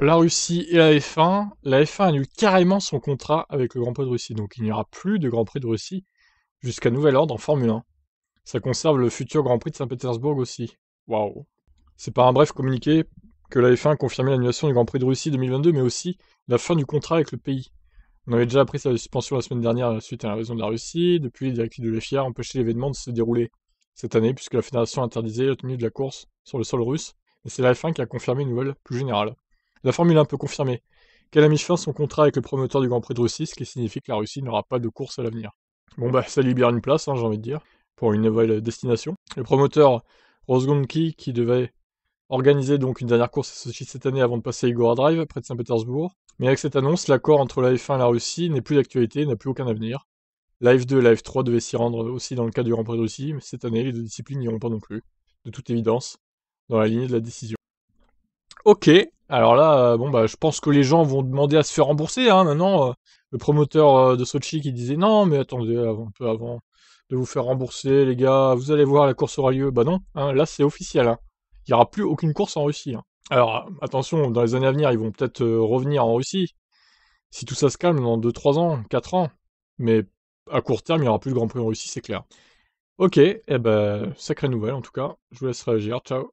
La Russie et la F1, la F1 annule carrément son contrat avec le Grand Prix de Russie, donc il n'y aura plus de Grand Prix de Russie jusqu'à nouvel ordre en Formule 1. Ça conserve le futur Grand Prix de Saint-Pétersbourg aussi. Waouh C'est par un bref communiqué que la F1 a confirmé l'annulation du Grand Prix de Russie 2022, mais aussi la fin du contrat avec le pays. On avait déjà appris sa suspension la semaine dernière suite à la raison de la Russie. Depuis, les directives de l'FIA ont empêché l'événement de se dérouler cette année, puisque la fédération interdisait la tenue de la course sur le sol russe. Et c'est la F1 qui a confirmé une nouvelle plus générale. La Formule un peu confirmer qu'elle a mis fin à son contrat avec le promoteur du Grand Prix de Russie, ce qui signifie que la Russie n'aura pas de course à l'avenir. Bon bah ça libère une place, hein, j'ai envie de dire, pour une nouvelle euh, destination. Le promoteur Rosgonki, qui devait organiser donc une dernière course associée cette année avant de passer à Igor Drive, près de Saint-Pétersbourg. Mais avec cette annonce, l'accord entre la F1 et la Russie n'est plus d'actualité, n'a plus aucun avenir. La F2 et la F3 devaient s'y rendre aussi dans le cadre du Grand Prix de Russie, mais cette année, les deux disciplines n'y pas non plus, de toute évidence, dans la lignée de la décision. Ok, alors là, euh, bon bah, je pense que les gens vont demander à se faire rembourser. Hein, maintenant, euh, le promoteur euh, de Sochi qui disait non, mais attendez, un peu avant de vous faire rembourser, les gars, vous allez voir, la course aura lieu. Bah non, hein, là c'est officiel. Hein. Il n'y aura plus aucune course en Russie. Hein. Alors attention, dans les années à venir, ils vont peut-être revenir en Russie. Si tout ça se calme dans 2-3 ans, 4 ans. Mais à court terme, il n'y aura plus de Grand Prix en Russie, c'est clair. Ok, et eh ben, sacrée nouvelle en tout cas. Je vous laisse réagir. Ciao.